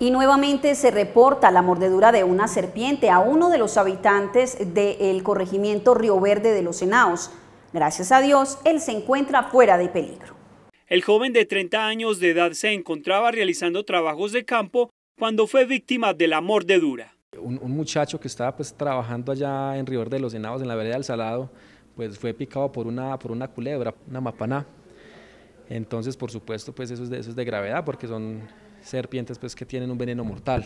Y nuevamente se reporta la mordedura de una serpiente a uno de los habitantes del corregimiento Río Verde de los Henaos. Gracias a Dios, él se encuentra fuera de peligro. El joven de 30 años de edad se encontraba realizando trabajos de campo cuando fue víctima de la mordedura. Un, muchacho que estaba pues, trabajando allá en Río Verde de los Henaos, en la vereda del Salado, pues fue picado por una, por una culebra, una mapaná. Entonces, por supuesto, pues eso es de, gravedad porque son serpientes pues que tienen un veneno mortal.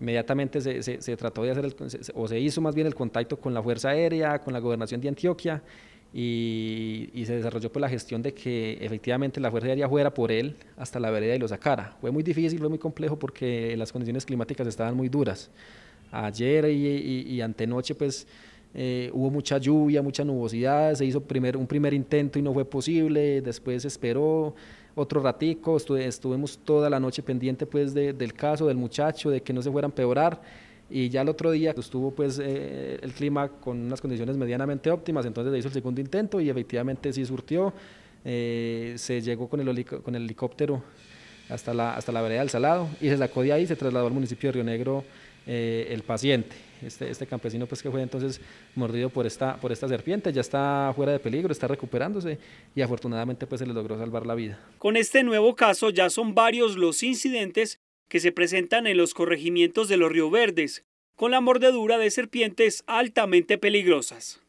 Inmediatamente se, trató de hacer, o se hizo más bien el contacto con la Fuerza Aérea, con la Gobernación de Antioquia, y, se desarrolló pues, la gestión de que efectivamente la Fuerza Aérea fuera por él hasta la vereda y lo sacara. Fue muy difícil, fue muy complejo porque las condiciones climáticas estaban muy duras. Ayer y, y antenoche, pues eh, hubo mucha lluvia, mucha nubosidad, se hizo primer, un primer intento y no fue posible, después esperó otro ratico, estuvimos toda la noche pendiente pues del caso del muchacho, de que no se fuera a empeorar y ya el otro día estuvo pues eh, el clima con unas condiciones medianamente óptimas, entonces se hizo el segundo intento y efectivamente sí surtió, eh, se llegó con el helicóptero hasta la, hasta vereda del Salado, y se sacó de ahí, se trasladó al municipio de Río Negro eh, el paciente, este, este campesino pues que fue entonces mordido por esta, por esta serpiente, ya está fuera de peligro, está recuperándose y afortunadamente pues se le logró salvar la vida. Con este nuevo caso ya son varios los incidentes que se presentan en los corregimientos de los Río Verdes, con la mordedura de serpientes altamente peligrosas.